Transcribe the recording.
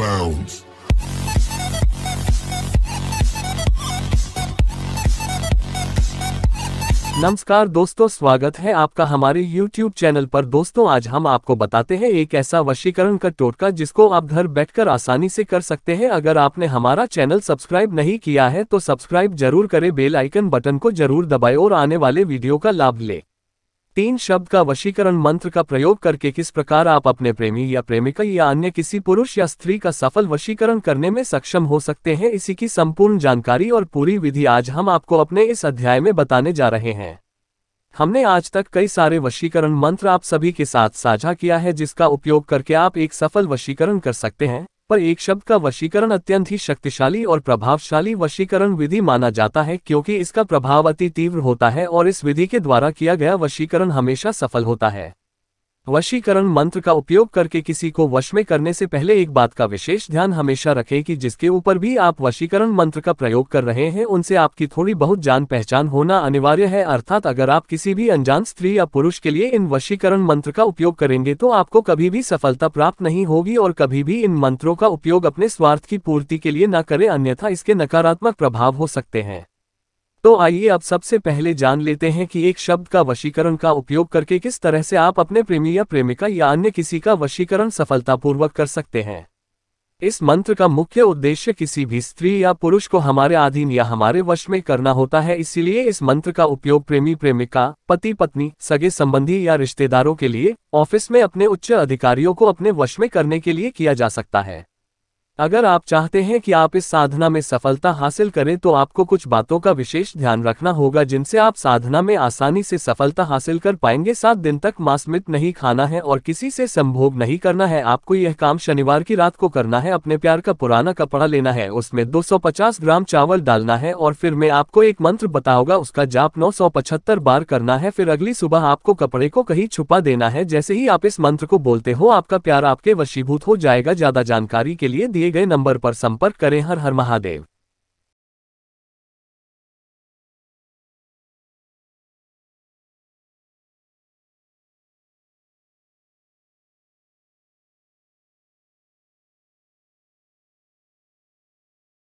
bounds. नमस्कार दोस्तों स्वागत है आपका हमारे YouTube चैनल पर दोस्तों आज हम आपको बताते हैं एक ऐसा वशीकरण का टोटका जिसको आप घर बैठकर आसानी से कर सकते हैं अगर आपने हमारा चैनल सब्सक्राइब नहीं किया है तो सब्सक्राइब जरूर करें बेल आइकन बटन को जरूर दबाएं और आने वाले वीडियो का लाभ लें तीन शब्द का वशीकरण मंत्र का प्रयोग करके किस प्रकार आप अपने प्रेमी या प्रेमिका या अन्य किसी पुरुष या स्त्री का सफल वशीकरण करने में सक्षम हो सकते हैं इसी की संपूर्ण जानकारी और पूरी विधि आज हम आपको अपने इस अध्याय में बताने जा रहे हैं हमने आज तक कई सारे वशीकरण मंत्र आप सभी के साथ साझा किया है जिसका उपयोग करके आप एक सफल वशीकरण कर सकते हैं पर एक शब्द का वशीकरण अत्यंत ही शक्तिशाली और प्रभावशाली वशीकरण विधि माना जाता है क्योंकि इसका प्रभाव अति तीव्र होता है और इस विधि के द्वारा किया गया वशीकरण हमेशा सफल होता है वशीकरण मंत्र का उपयोग करके किसी को वश में करने से पहले एक बात का विशेष ध्यान हमेशा रखें कि जिसके ऊपर भी आप वशीकरण मंत्र का प्रयोग कर रहे हैं उनसे आपकी थोड़ी बहुत जान पहचान होना अनिवार्य है अर्थात अगर आप किसी भी अनजान स्त्री या पुरुष के लिए इन वशीकरण मंत्र का उपयोग करेंगे तो आपको कभी भी सफलता प्राप्त नहीं होगी और कभी भी इन मंत्रों का उपयोग अपने स्वार्थ की पूर्ति के लिए न करें अन्यथा इसके नकारात्मक प्रभाव हो सकते हैं तो आइए अब सबसे पहले जान लेते हैं कि एक शब्द का वशीकरण का उपयोग करके किस तरह से आप अपने प्रेमी या प्रेमिका या अन्य किसी का वशीकरण सफलतापूर्वक कर सकते हैं इस मंत्र का मुख्य उद्देश्य किसी भी स्त्री या पुरुष को हमारे अधीन या हमारे वश में करना होता है इसीलिए इस मंत्र का उपयोग प्रेमी प्रेमिका पति पत्नी सगे संबंधी या रिश्तेदारों के लिए ऑफिस में अपने उच्च अधिकारियों को अपने वश में करने के लिए किया जा सकता है अगर आप चाहते हैं कि आप इस साधना में सफलता हासिल करें तो आपको कुछ बातों का विशेष ध्यान रखना होगा जिनसे आप साधना में आसानी से सफलता हासिल कर पाएंगे सात दिन तक मांसमित नहीं खाना है और किसी से संभोग नहीं करना है आपको यह काम शनिवार की रात को करना है अपने प्यार का पुराना कपड़ा लेना है उसमें दो ग्राम चावल डालना है और फिर मैं आपको एक मंत्र बताऊंगा उसका जाप नौ बार करना है फिर अगली सुबह आपको कपड़े को कहीं छुपा देना है जैसे ही आप इस मंत्र को बोलते हो आपका प्यार आपके वशीभूत हो जाएगा ज्यादा जानकारी के लिए दिए गए नंबर पर संपर्क करें हर हर महादेव